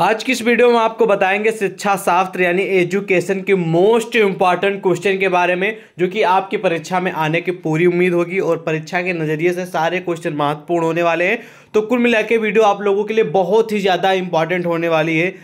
आज की इस वीडियो में आपको बताएंगे शिक्षा शास्त्र यानी एजुकेशन के मोस्ट इम्पॉर्टेंट क्वेश्चन के बारे में जो कि आपकी परीक्षा में आने की पूरी उम्मीद होगी और परीक्षा के नज़रिए से सारे क्वेश्चन महत्वपूर्ण होने वाले हैं तो कुल मिला के वीडियो आप लोगों के लिए बहुत ही ज़्यादा इंपॉर्टेंट होने वाली है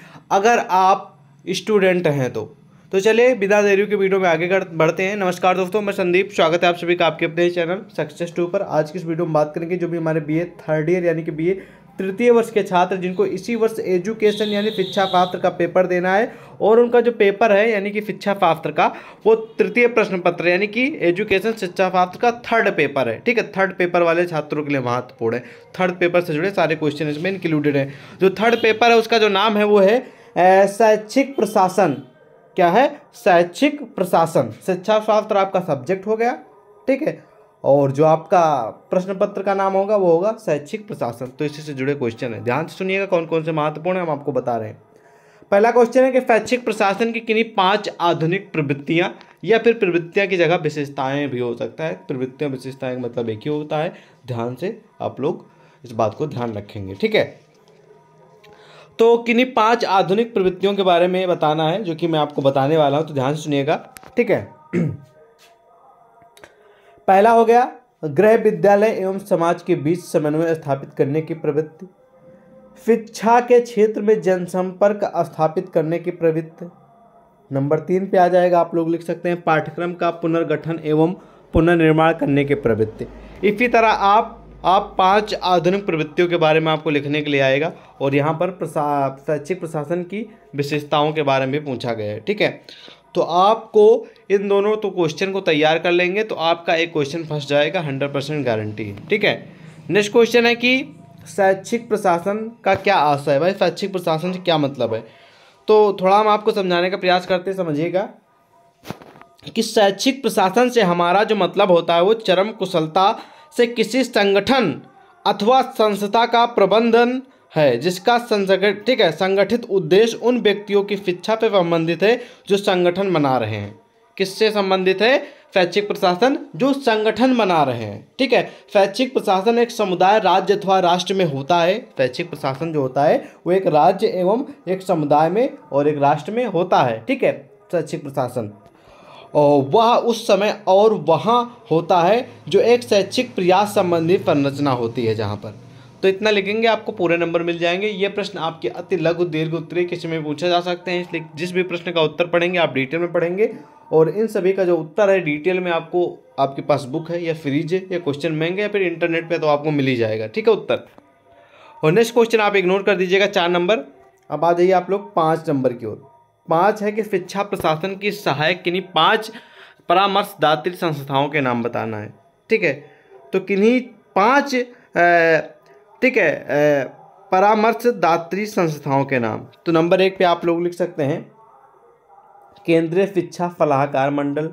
अगर आप स्टूडेंट हैं तो तो चलिए बिना देरी के वीडियो में आगे कर बढ़ते हैं नमस्कार दोस्तों मैं संदीप स्वागत है आप सभी का आपके अपने चैनल सक्सेस टू पर आज की इस वीडियो में बात करेंगे जो भी हमारे बीए थर्ड ईयर यानी कि बीए तृतीय वर्ष के छात्र जिनको इसी वर्ष एजुकेशन यानी शिक्षा पात्र का पेपर देना है और उनका जो पेपर है यानी कि शिक्षा पात्र का वो तृतीय प्रश्न पत्र यानी कि एजुकेशन शिक्षा पात्र का थर्ड पेपर है ठीक है थर्ड पेपर वाले छात्रों के लिए महत्वपूर्ण है थर्ड पेपर से जुड़े सारे क्वेश्चन इसमें इंक्लूडेड है जो थर्ड पेपर है उसका जो नाम है वो है शैक्षिक प्रशासन क्या है शैक्षिक प्रशासन शिक्षा शास्त्र आपका सब्जेक्ट हो गया ठीक है और जो आपका प्रश्न पत्र का नाम होगा वो होगा शैक्षिक प्रशासन तो इसी से जुड़े क्वेश्चन है ध्यान से सुनिएगा कौन कौन से महत्वपूर्ण है हम आपको बता रहे हैं पहला क्वेश्चन है कि शैक्षिक प्रशासन की किन्हीं पांच आधुनिक प्रवृत्तियां या फिर प्रवृत्तियां की जगह विशेषताएं भी हो सकता है प्रवृत्तियां विशेषताएं का मतलब एक ही होता है ध्यान से आप लोग इस बात को ध्यान रखेंगे ठीक है तो किन्हीं पांच आधुनिक प्रवृत्तियों के बारे में बताना है जो कि मैं आपको बताने वाला हूँ तो ध्यान से सुनिएगा ठीक है पहला हो गया गृह विद्यालय एवं समाज के बीच समन्वय स्थापित करने की प्रवृत्ति शिक्षा के क्षेत्र में जनसंपर्क स्थापित करने की प्रवृत्ति नंबर तीन पे आ जाएगा आप लोग लिख सकते हैं पाठ्यक्रम का पुनर्गठन एवं पुनर्निर्माण करने की प्रवृत्ति इसी तरह आप आप पांच आधुनिक प्रवृत्तियों के बारे में आपको लिखने के लिए आएगा और यहाँ पर प्रसा शैक्षिक प्रशासन की विशेषताओं के बारे में पूछा गया है ठीक है तो आपको इन दोनों तो क्वेश्चन को तैयार कर लेंगे तो आपका एक क्वेश्चन फंस जाएगा हंड्रेड परसेंट गारंटी ठीक है नेक्स्ट क्वेश्चन है कि शैक्षिक प्रशासन का क्या आशय है भाई शैक्षिक प्रशासन से क्या मतलब है तो थोड़ा हम आपको समझाने का प्रयास करते समझिएगा कि शैक्षिक प्रशासन से हमारा जो मतलब होता है वो चरम कुशलता से किसी संगठन अथवा संस्था का प्रबंधन है जिसका संगठित ठीक है संगठित उद्देश्य उन व्यक्तियों की शिक्षा पर संबंधित है जो संगठन बना रहे हैं किससे संबंधित है शैक्षिक प्रशासन जो संगठन बना रहे हैं ठीक है शैक्षिक प्रशासन एक समुदाय राज्य अथवा राष्ट्र में होता है शैक्षिक प्रशासन जो होता है वो एक राज्य एवं एक समुदाय में और एक राष्ट्र में होता है ठीक है शैक्षिक प्रशासन और वह उस समय और वहाँ होता है जो एक शैक्षिक प्रयास संबंधी संरचना होती है जहाँ पर तो इतना लिखेंगे आपको पूरे नंबर मिल जाएंगे ये प्रश्न आपके अति लघु दीर्घ उत्तरीय किसी में पूछा जा सकते हैं इसलिए जिस भी प्रश्न का उत्तर पढ़ेंगे आप डिटेल में पढ़ेंगे और इन सभी का जो उत्तर है डिटेल में आपको आपके पास बुक है या फ्रीज है या क्वेश्चन महंगे या फिर इंटरनेट पर तो आपको मिल ही जाएगा ठीक है उत्तर और नेक्स्ट क्वेश्चन आप इग्नोर कर दीजिएगा चार नंबर अब आ जाइए आप लोग पाँच नंबर की ओर पाँच है कि शिक्षा प्रशासन की सहायक किन्हीं पाँच परामर्शदात्री संस्थाओं के नाम बताना है ठीक है तो किन्हीं पाँच ठीक है परामर्शदात्री संस्थाओं के नाम तो नंबर एक पे आप लोग लिख सकते हैं केंद्रीय शिक्षा सलाहकार मंडल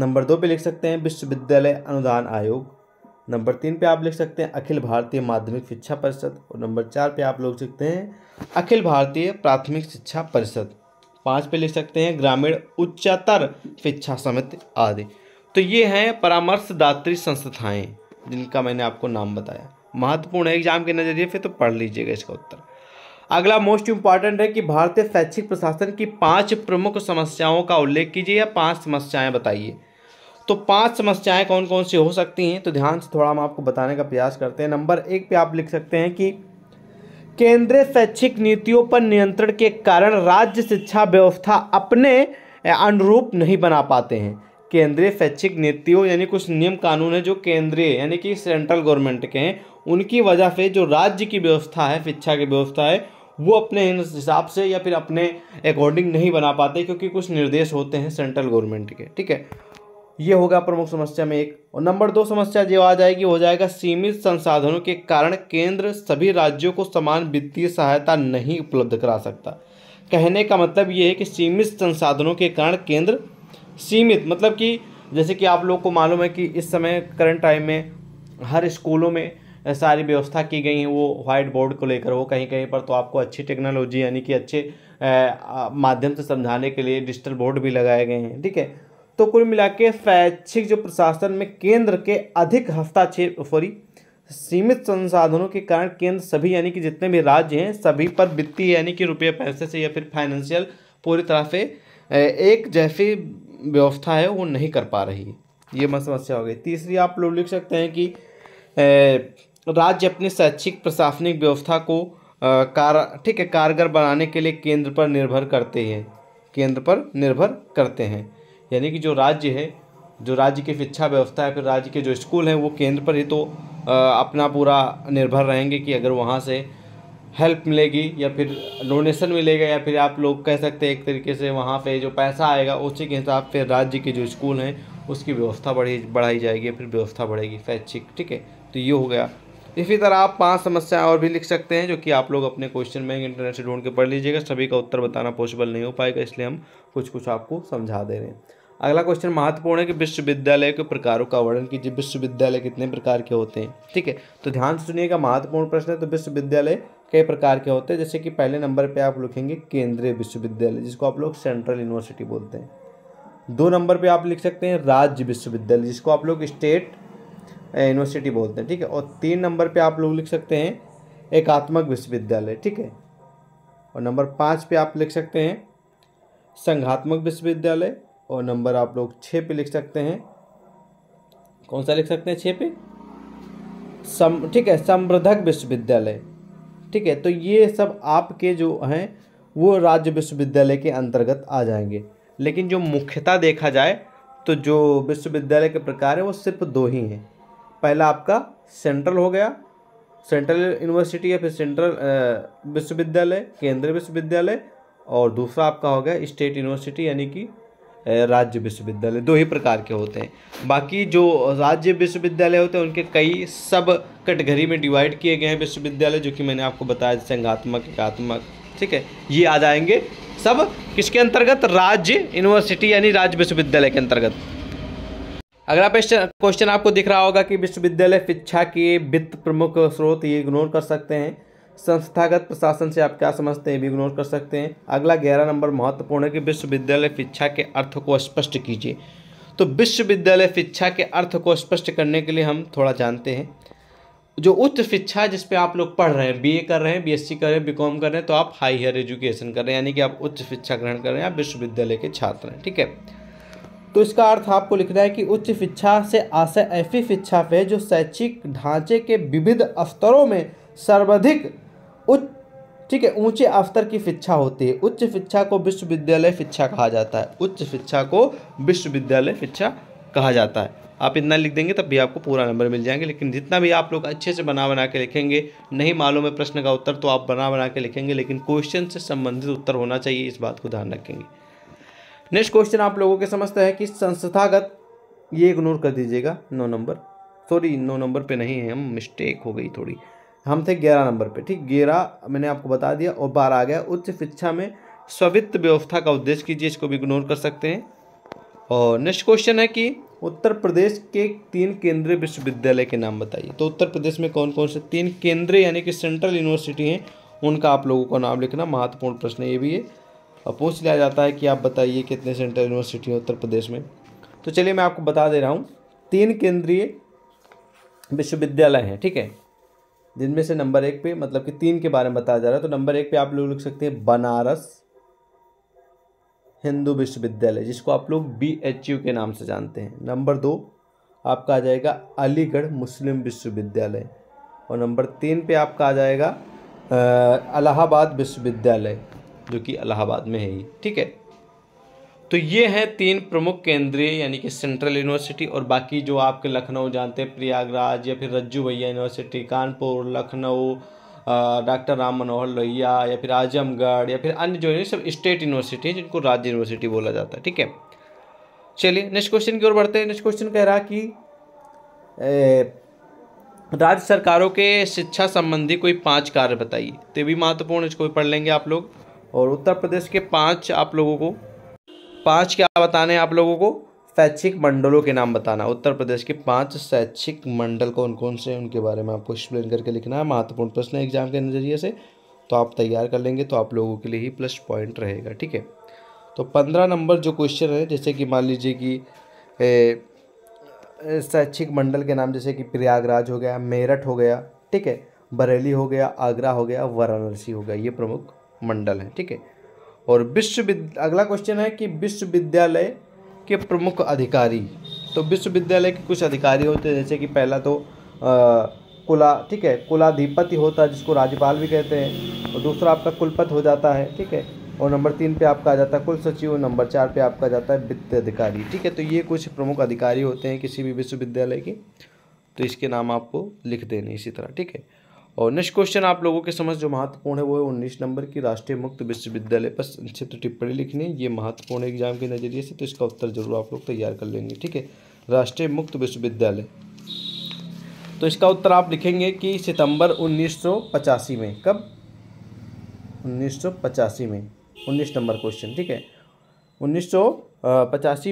नंबर दो पे लिख सकते हैं विश्वविद्यालय अनुदान आयोग नंबर तीन पे आप लिख सकते हैं अखिल भारतीय माध्यमिक शिक्षा परिषद और नंबर चार पे आप लोग सकते हैं अखिल भारतीय प्राथमिक शिक्षा परिषद पाँच पे लिख सकते हैं ग्रामीण उच्चतर शिक्षा समिति आदि तो ये हैं परामर्शदात्री संस्थाएँ जिनका मैंने आपको नाम बताया महत्वपूर्ण है एग्जाम के नज़रिए से तो पढ़ लीजिएगा इसका उत्तर अगला मोस्ट इंपॉर्टेंट है कि भारतीय शैक्षिक प्रशासन की पांच प्रमुख समस्याओं का उल्लेख कीजिए या पांच समस्याएं बताइए तो पांच समस्याएं कौन कौन सी हो सकती हैं तो ध्यान से थोड़ा हम आपको बताने का प्रयास करते हैं नंबर एक पे आप लिख सकते हैं कि केंद्रीय शैक्षिक नीतियों पर नियंत्रण के कारण राज्य शिक्षा व्यवस्था अपने अनुरूप नहीं बना पाते हैं केंद्रीय शैक्षिक नीतियों यानी कुछ नियम कानून है जो केंद्रीय यानी कि सेंट्रल गवर्नमेंट के हैं उनकी वजह से जो राज्य की व्यवस्था है शिक्षा की व्यवस्था है वो अपने हिसाब से या फिर अपने अकॉर्डिंग नहीं बना पाते क्योंकि कुछ निर्देश होते हैं सेंट्रल गवर्नमेंट के ठीक है ये होगा प्रमुख समस्या में एक और नंबर दो समस्या जो आ जाएगी हो जाएगा सीमित संसाधनों के कारण केंद्र सभी राज्यों को समान वित्तीय सहायता नहीं उपलब्ध करा सकता कहने का मतलब ये है कि सीमित संसाधनों के कारण केंद्र सीमित मतलब कि जैसे कि आप लोग को मालूम है कि इस समय करंट टाइम में हर स्कूलों में सारी व्यवस्था की गई है वो व्हाइट बोर्ड को लेकर हो कहीं कहीं पर तो आपको अच्छी टेक्नोलॉजी यानी कि अच्छे माध्यम से समझाने के लिए डिजिटल बोर्ड भी लगाए गए हैं ठीक है तो कुल मिला के शैक्षिक जो प्रशासन में केंद्र के अधिक हस्ताक्षेप सॉरी सीमित संसाधनों के कारण केंद्र सभी यानी कि जितने भी राज्य हैं सभी पर वित्तीय यानी कि रुपये पैसे से या फिर फाइनेंशियल पूरी तरह से एक जैसी व्यवस्था है वो नहीं कर पा रही है ये समस्या हो गई तीसरी आप लोग लिख सकते हैं कि ए, राज्य अपने शैक्षिक प्रशासनिक व्यवस्था को कार ठीक है कारगर बनाने के लिए केंद्र पर निर्भर करते हैं केंद्र पर निर्भर करते हैं यानी कि जो राज्य है जो राज्य की शिक्षा व्यवस्था है फिर राज्य के जो स्कूल हैं वो केंद्र पर ही तो आ, अपना पूरा निर्भर रहेंगे कि अगर वहाँ से हेल्प मिलेगी या फिर डोनेशन मिलेगा या फिर आप लोग कह सकते हैं एक तरीके से वहाँ पे जो पैसा आएगा उसी के हिसाब से राज्य के जो स्कूल हैं उसकी व्यवस्था बढ़ी बढ़ाई जाएगी फिर व्यवस्था बढ़ेगी शैक्षिक ठीक है तो ये हो गया इसी तरह आप पांच समस्याएं और भी लिख सकते हैं जो कि आप लोग अपने क्वेश्चन में इंटरनेट से ढूंढ के पढ़ लीजिएगा सभी का उत्तर बताना पॉसिबल नहीं हो पाएगा इसलिए हम कुछ कुछ आपको समझा दे रहे हैं अगला क्वेश्चन महत्वपूर्ण है कि विश्वविद्यालय के प्रकारों का वर्णन कीजिए विश्वविद्यालय कितने प्रकार के होते हैं ठीक है तो ध्यान से सुनिएगा महत्वपूर्ण प्रश्न है तो विश्वविद्यालय कई प्रकार के होते हैं जैसे कि पहले नंबर पर आप लिखेंगे केंद्रीय विश्वविद्यालय जिसको आप लोग सेंट्रल यूनिवर्सिटी बोलते हैं दो नंबर पर आप लिख सकते हैं राज्य विश्वविद्यालय जिसको आप लोग स्टेट यूनिवर्सिटी बोलते हैं ठीक है और तीन नंबर पे आप लोग लिख सकते हैं एकात्मक विश्वविद्यालय ठीक है और नंबर पाँच पे आप लिख सकते हैं संघात्मक विश्वविद्यालय और नंबर आप लोग छः पे लिख सकते हैं कौन सा लिख सकते हैं छः पे सम ठीक है समृद्धक विश्वविद्यालय ठीक है तो ये सब आपके जो हैं वो राज्य विश्वविद्यालय के अंतर्गत आ जाएंगे लेकिन जो मुख्यता देखा जाए तो जो विश्वविद्यालय के प्रकार हैं वो सिर्फ दो ही हैं पहला आपका सेंट्रल हो गया सेंट्रल यूनिवर्सिटी या फिर सेंट्रल विश्वविद्यालय केंद्रीय विश्वविद्यालय और दूसरा आपका हो गया स्टेट यूनिवर्सिटी यानी कि राज्य विश्वविद्यालय दो ही प्रकार के होते हैं बाकी जो राज्य विश्वविद्यालय होते हैं उनके कई सब कैटेगरी में डिवाइड किए गए हैं विश्वविद्यालय जो कि मैंने आपको बताया संघात्मक एकात्मक ठीक है ये आ जाएंगे सब किसके अंतर्गत राज्य यूनिवर्सिटी यानी राज्य विश्वविद्यालय के अंतर्गत अगला क्वेश्चन आपको दिख रहा होगा कि विश्वविद्यालय शिक्षा के वित्त प्रमुख स्रोत ये इग्नोर कर सकते हैं संस्थागत प्रशासन से आप क्या समझते हैं भी इग्नोर कर सकते हैं अगला ग्यारह नंबर महत्वपूर्ण है कि विश्वविद्यालय शिक्षा के अर्थ को स्पष्ट कीजिए तो विश्वविद्यालय शिक्षा के अर्थ को स्पष्ट करने के लिए हम थोड़ा जानते हैं जो उच्च शिक्षा जिस पे आप लोग पढ़ रहे हैं बीए कर रहे हैं बीएससी कर रहे हैं बीकॉम कर रहे हैं तो आप हाई हायर एजुकेशन कर रहे हैं यानी कि आप उच्च शिक्षा ग्रहण कर रहे हैं आप विश्वविद्यालय के छात्र हैं ठीक है तो इसका अर्थ आपको लिखना है कि उच्च शिक्षा से आशय ऐसी शिक्षा पे जो शैक्षिक ढांचे के विविध स्तरों में सर्वाधिक उच्च ठीक है ऊंचे स्तर की शिक्षा होती है उच्च शिक्षा को विश्वविद्यालय शिक्षा कहा जाता है उच्च शिक्षा को विश्वविद्यालय शिक्षा कहा जाता है आप इतना लिख देंगे तब भी आपको पूरा नंबर मिल जाएंगे लेकिन जितना भी आप लोग अच्छे से बना बना के लिखेंगे नहीं मालूम है प्रश्न का उत्तर तो आप बना बना के लिखेंगे लेकिन क्वेश्चन से संबंधित उत्तर होना चाहिए इस बात को ध्यान रखेंगे नेक्स्ट क्वेश्चन आप लोगों के समझते हैं कि संस्थागत ये इग्नोर कर दीजिएगा नौ नंबर सॉरी नौ नंबर पे नहीं है हम मिस्टेक हो गई थोड़ी हम थे ग्यारह नंबर पे ठीक ग्यारह मैंने आपको बता दिया और बारह आ गया उच्च शिक्षा में स्वित्त व्यवस्था का उद्देश्य कीजिए इसको भी इग्नोर कर सकते हैं और नेक्स्ट क्वेश्चन है कि उत्तर प्रदेश के तीन केंद्रीय विश्वविद्यालय के नाम बताइए तो उत्तर प्रदेश में कौन कौन से तीन केंद्रीय यानी कि सेंट्रल यूनिवर्सिटी हैं उनका आप लोगों का नाम लिखना महत्वपूर्ण प्रश्न ये भी है और पूछ लिया जाता है कि आप बताइए कितने सेंट्रल यूनिवर्सिटी हैं उत्तर प्रदेश में तो चलिए मैं आपको बता दे रहा हूँ तीन केंद्रीय विश्वविद्यालय हैं ठीक है जिनमें से नंबर एक पे मतलब कि तीन के बारे में बताया जा रहा है तो नंबर एक पे आप लोग लिख सकते हैं बनारस हिंदू विश्वविद्यालय जिसको आप लोग बी एच यू के नाम से जानते हैं नंबर दो आपका आ जाएगा अलीगढ़ मुस्लिम विश्वविद्यालय और नंबर तीन पे आपका आ जाएगा अलाहाबाद इलाहाबाद विश्वविद्यालय जो कि इलाहाबाद में है ही ठीक है तो ये हैं तीन प्रमुख केंद्रीय यानी कि सेंट्रल यूनिवर्सिटी और बाकी जो आपके लखनऊ जानते हैं प्रयागराज या फिर रज्जू भैया यूनिवर्सिटी कानपुर लखनऊ डॉक्टर राम मनोहर लोहिया या फिर आजमगढ़ या फिर अन्य जो है सब स्टेट यूनिवर्सिटी है जिनको राज्य यूनिवर्सिटी बोला जाता है ठीक है चलिए नेक्स्ट क्वेश्चन की ओर बढ़ते हैं नेक्स्ट क्वेश्चन कह रहा कि राज्य सरकारों के शिक्षा संबंधी कोई पांच कार्य बताइए तो भी महत्वपूर्ण इसको भी पढ़ लेंगे आप लोग और उत्तर प्रदेश के पाँच आप लोगों को पाँच क्या बताने हैं आप लोगों को शैक्षिक मंडलों के नाम बताना उत्तर प्रदेश के पांच शैक्षिक मंडल कौन कौन से हैं उनके बारे में आपको एक्सप्लेन करके लिखना है महत्वपूर्ण प्रश्न एग्जाम के नज़रिए से तो आप तैयार कर लेंगे तो आप लोगों के लिए ही प्लस पॉइंट रहेगा ठीक है तो पंद्रह नंबर जो क्वेश्चन है जैसे कि मान लीजिए कि शैक्षिक मंडल के नाम जैसे कि प्रयागराज हो गया मेरठ हो गया ठीक है बरेली हो गया आगरा हो गया वाराणसी हो गया ये प्रमुख मंडल हैं ठीक है और विश्वविद्यालय अगला क्वेश्चन है कि विश्वविद्यालय के प्रमुख अधिकारी तो विश्वविद्यालय के कुछ अधिकारी होते हैं जैसे कि पहला तो आ, कुला ठीक है कुलाधिपति होता है जिसको राज्यपाल भी कहते हैं और दूसरा आपका कुलपति हो जाता है ठीक है और नंबर तीन पे आपका आ जाता है कुल सचिव और नंबर चार पे आपका जाता है वित्त अधिकारी ठीक है तो ये कुछ प्रमुख अधिकारी होते हैं किसी भी विश्वविद्यालय के तो इसके नाम आपको लिख देने इसी तरह ठीक है और नेक्स्ट क्वेश्चन आप लोगों के समझ जो महत्वपूर्ण है वो है उन्नीस नंबर की राष्ट्रीय मुक्त विश्वविद्यालय पर संक्षिप्त टिप्पणी लिखनी ये महत्वपूर्ण एग्जाम के नज़रिए से तो इसका उत्तर जरूर आप लोग तैयार कर लेंगे ठीक है राष्ट्रीय मुक्त विश्वविद्यालय तो इसका उत्तर आप लिखेंगे कि सितंबर उन्नीस में कब उन्नीस में उन्नीस नंबर क्वेश्चन ठीक है उन्नीस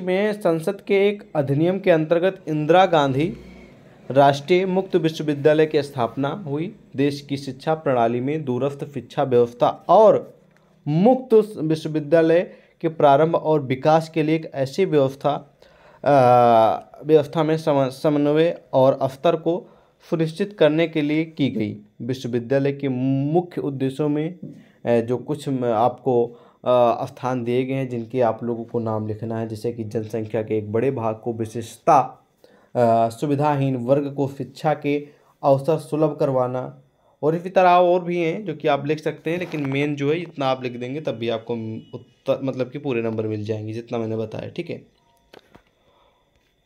में संसद के एक अधिनियम के अंतर्गत इंदिरा गांधी राष्ट्रीय मुक्त विश्वविद्यालय की स्थापना हुई देश की शिक्षा प्रणाली में दूरस्थ शिक्षा व्यवस्था और मुक्त विश्वविद्यालय के प्रारंभ और विकास के लिए एक ऐसी व्यवस्था व्यवस्था में समन्वय और अवसर को सुनिश्चित करने के लिए की गई विश्वविद्यालय के मुख्य उद्देश्यों में जो कुछ आपको स्थान दिए गए हैं जिनके आप लोगों को नाम लिखना है जैसे कि जनसंख्या के एक बड़े भाग को विशेषता सुविधाहीन वर्ग को शिक्षा के अवसर सुलभ करवाना और इसी तरह और भी हैं जो कि आप लिख सकते हैं लेकिन मेन जो है इतना आप लिख देंगे तब भी आपको उत्तर मतलब कि पूरे नंबर मिल जाएंगे जितना मैंने बताया ठीक है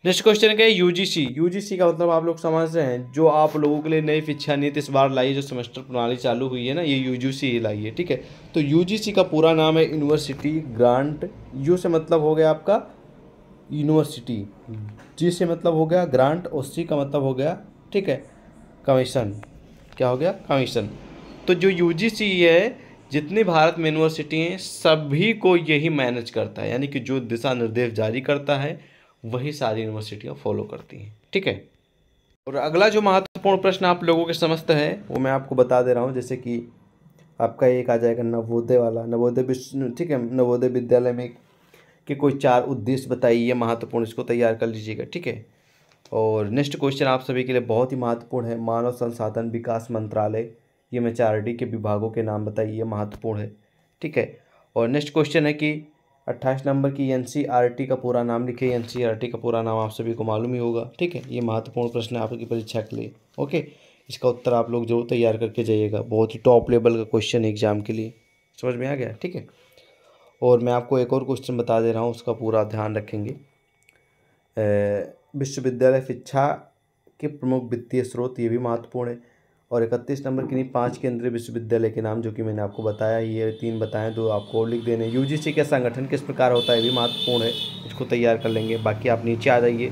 नेक्स्ट क्वेश्चन क्या है जी यूजीसी का मतलब आप लोग समझ रहे हैं जो आप लोगों के लिए नई शिक्षा नीति इस बार लाई जो सेमेस्टर प्रणाली चालू हुई है ना ये यू ही लाई है ठीक है तो यू का पूरा नाम है यूनिवर्सिटी ग्रांट यू से मतलब हो गया आपका यूनिवर्सिटी जी से मतलब हो गया ग्रांट और सी का मतलब हो गया ठीक है कमीशन क्या हो गया कमीशन तो जो यू है जितनी भारत में यूनिवर्सिटी हैं सभी को यही मैनेज करता है यानी कि जो दिशा निर्देश जारी करता है वही सारी यूनिवर्सिटियाँ फॉलो करती हैं ठीक है और अगला जो महत्वपूर्ण प्रश्न आप लोगों के समस्त है वो मैं आपको बता दे रहा हूँ जैसे कि आपका एक आ जाएगा नवोदय वाला नवोदय विश्व ठीक है नवोदय विद्यालय में एक कि कोई चार उद्देश्य बताइए महत्वपूर्ण इसको तैयार कर लीजिएगा ठीक है और नेक्स्ट क्वेश्चन आप सभी के लिए बहुत ही महत्वपूर्ण है मानव संसाधन विकास मंत्रालय ये मैं चार डी के विभागों के नाम बताइए महत्वपूर्ण है ठीक है और नेक्स्ट क्वेश्चन है कि अट्ठाईस नंबर की एन का पूरा नाम लिखिए एन का पूरा नाम आप सभी को मालूम ही होगा ठीक है ये महत्वपूर्ण प्रश्न है आपकी परीक्षा के लिए ओके इसका उत्तर आप लोग जरूर तैयार करके जाइएगा बहुत ही टॉप लेवल का क्वेश्चन है एग्जाम के लिए समझ में आ गया ठीक है और मैं आपको एक और क्वेश्चन बता दे रहा हूँ उसका पूरा ध्यान रखेंगे विश्वविद्यालय शिक्षा के प्रमुख वित्तीय स्रोत ये भी महत्वपूर्ण है और इकतीस नंबर के लिए पाँच केंद्रीय विश्वविद्यालय के नाम जो कि मैंने आपको बताया ये तीन बताएं तो आपको और लिख देने यू जी का संगठन किस प्रकार होता है ये भी महत्वपूर्ण है इसको तैयार कर लेंगे बाकी आप नीचे आ जाइए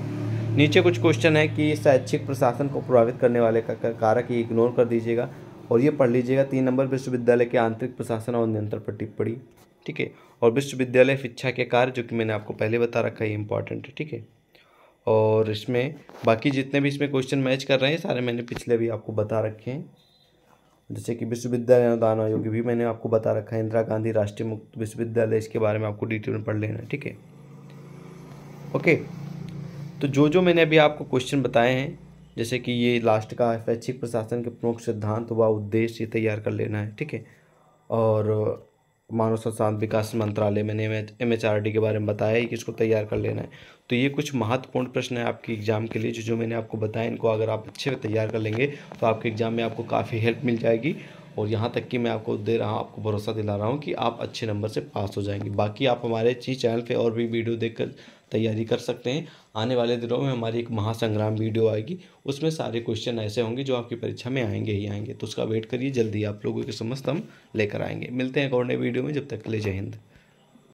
नीचे कुछ क्वेश्चन है कि शैक्षिक प्रशासन को प्रभावित करने वाले का कारक ये इग्नोर कर दीजिएगा और ये पढ़ लीजिएगा तीन नंबर विश्वविद्यालय के आंतरिक प्रशासन और नियंत्रण पर टिप्पणी ठीक है और विश्वविद्यालय शिक्षा के कार्य जो कि मैंने आपको पहले बता रखा है इंपॉर्टेंट है ठीक है और इसमें बाकी जितने भी इसमें क्वेश्चन मैच कर रहे हैं सारे मैंने पिछले भी आपको बता रखे हैं जैसे कि विश्वविद्यालय अनुदान आयोग भी मैंने आपको बता रखा है इंदिरा गांधी राष्ट्रीय मुक्त विश्वविद्यालय इसके बारे में आपको डिटेल में पढ़ लेना है ठीक है ओके तो जो जो मैंने अभी आपको क्वेश्चन बताए हैं जैसे कि ये लास्ट का शैक्षिक प्रशासन के प्रमुख सिद्धांत व उद्देश्य तैयार कर लेना है ठीक है और मानव संसाधन विकास मंत्रालय मैंने एम एच आर डी के बारे में बताया है कि इसको तैयार कर लेना है तो ये कुछ महत्वपूर्ण प्रश्न है आपके एग्जाम के लिए जो जो मैंने आपको बताया इनको अगर आप अच्छे से तैयार कर लेंगे तो आपके एग्जाम में आपको काफ़ी हेल्प मिल जाएगी और यहाँ तक कि मैं आपको दे रहा हूँ आपको भरोसा दिला रहा हूँ कि आप अच्छे नंबर से पास हो जाएंगे बाकी आप हमारे चीज़ चैनल पर और भी वीडियो देख तैयारी कर सकते हैं आने वाले दिनों में हमारी एक महासंग्राम वीडियो आएगी उसमें सारे क्वेश्चन ऐसे होंगे जो आपकी परीक्षा में आएंगे ही आएंगे तो उसका वेट करिए जल्दी आप लोगों के समस्त हम लेकर आएंगे मिलते हैं एक और नए वीडियो में जब तक के लिए जय हिंद